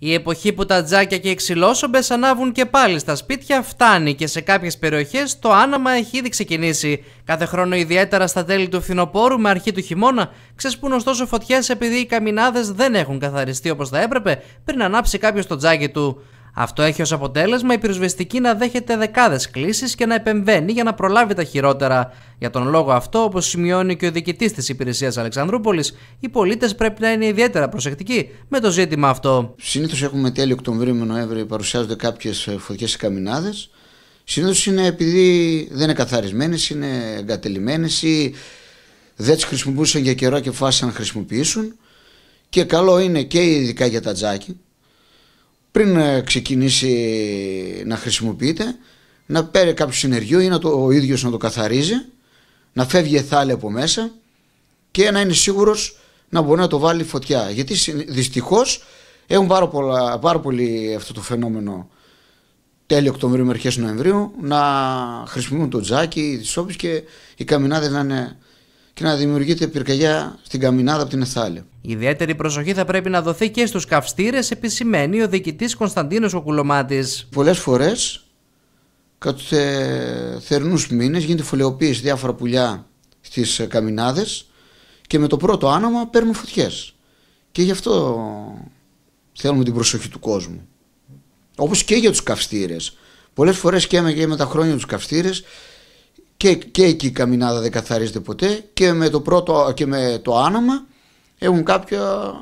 Η εποχή που τα τζάκια και οι ξυλόσομπες ανάβουν και πάλι στα σπίτια φτάνει και σε κάποιες περιοχές το άναμα έχει ήδη ξεκινήσει. Κάθε χρόνο ιδιαίτερα στα τέλη του φθινοπόρου με αρχή του χειμώνα ξεσπούν ωστόσο φωτιές επειδή οι καμινάδες δεν έχουν καθαριστεί όπως θα έπρεπε πριν ανάψει κάποιος το τζάκι του. Αυτό έχει ως αποτέλεσμα η πυροσβεστική να δέχεται δεκάδες κλήσεις και να επεμβαίνει για να προλάβει τα χειρότερα. Για τον λόγο αυτό, όπως σημειώνει και ο διοικητής της υπηρεσίας Αλεξανδρούπολης, οι πολίτες πρέπει να είναι ιδιαίτερα προσεκτικοί με το ζήτημα αυτό. Συνήθως έχουμε τέλειο Οκτωβρίου με Νοέμβρη παρουσιάζονται κάποιες ε, φωτιές καμινάδε. καμινάδες. Συνήθως είναι επειδή δεν είναι καθαρισμένες, είναι εγκατελειμμένες ή δεν τις χρησιμοποιούσαν για καιρό και φάσαν να χρησιμοποιήσουν. Και καλό είναι και ειδικά για τα τζάκι, πριν ε, ξεκινήσει να χρησιμοποιείται, να παίρνει κάποιο συνεργείο ή να το, ο ίδιος να το καθαρίζει, να φεύγει εθάλη από μέσα και να είναι σίγουρος να μπορεί να το βάλει φωτιά. Γιατί δυστυχώς έχουν πάρα, πολλά, πολύ αυτό το φαινόμενο τέλειο Οκτωβρίου με αρχές Νοεμβρίου να χρησιμοποιούν το τζάκι, τις όπες και οι καμινάδες να είναι και να δημιουργείται πυρκαγιά στην καμινάδα από την Εθάλια. Ιδιαίτερη προσοχή θα πρέπει να δοθεί και στους καυστήρες, επισημαίνει ο διοικητής Κωνσταντίνος Οκουλωμάτης. Πολλές φορές, κατά του θερινούς μήνες, γίνεται φωλεοποίηση διάφορα πουλιά στις ε, καμινάδες και με το πρώτο άνομα παίρνουν φωτιές. Και γι' αυτό θέλουμε την προσοχή του κόσμου. Όπως και για τους καυστήρες. Πολλές φορές και και με τα χρόνια τους καυστήρες και, και εκεί η καμινάδα δεν καθαρίζεται ποτέ και με το, πρώτο, και με το άνομα έχουν κάποια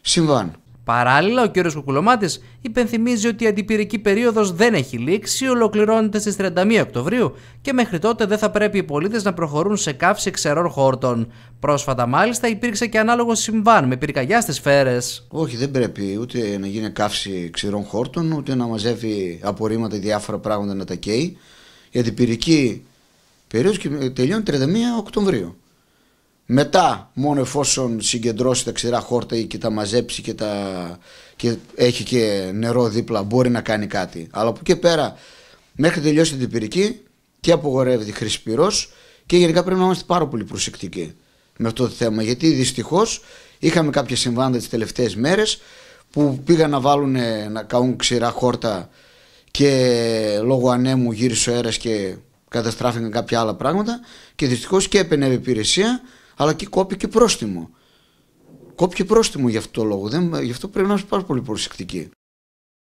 συμβάν. Παράλληλα, ο κ. Κουκουλωμάτης υπενθυμίζει ότι η αντιπυρική περίοδος δεν έχει λήξει, ολοκληρώνεται στις 31 Οκτωβρίου και μέχρι τότε δεν θα πρέπει οι πολίτες να προχωρούν σε καύση ξερών χόρτων. Πρόσφατα, μάλιστα, υπήρξε και ανάλογο συμβάν με πυρκαγιά στις σφαίρε. Όχι, δεν πρέπει ούτε να γίνει καύση ξερών χόρτων, ούτε να μαζεύει απορρίμματα διάφορα πράγματα να τα καίει. Η αντιπυρική Περίοδος και τελειώνει 31 Οκτωβρίου. Μετά, μόνο εφόσον συγκεντρώσει τα ξηρά χόρτα και τα μαζέψει και, έχει και νερό δίπλα, μπορεί να κάνει κάτι. Αλλά από εκεί πέρα, μέχρι τελειώσει την πυρική και απογορεύεται χρήση και γενικά πρέπει να είμαστε πάρα πολύ προσεκτικοί με αυτό το θέμα. Γιατί δυστυχώς είχαμε κάποια συμβάντα τις τελευταίες μέρες που πήγαν να βάλουν ε, να καούν ξηρά χόρτα και λόγω ανέμου γύρισε ο αέρας και καταστράφηκαν κάποια άλλα πράγματα και δυστυχώς και έπαινε υπηρεσία, αλλά και κόπηκε πρόστιμο. Κόπηκε πρόστιμο γι' αυτό το λόγο. Δεν, γι' αυτό πρέπει να είμαστε πάρα πολύ προσεκτική.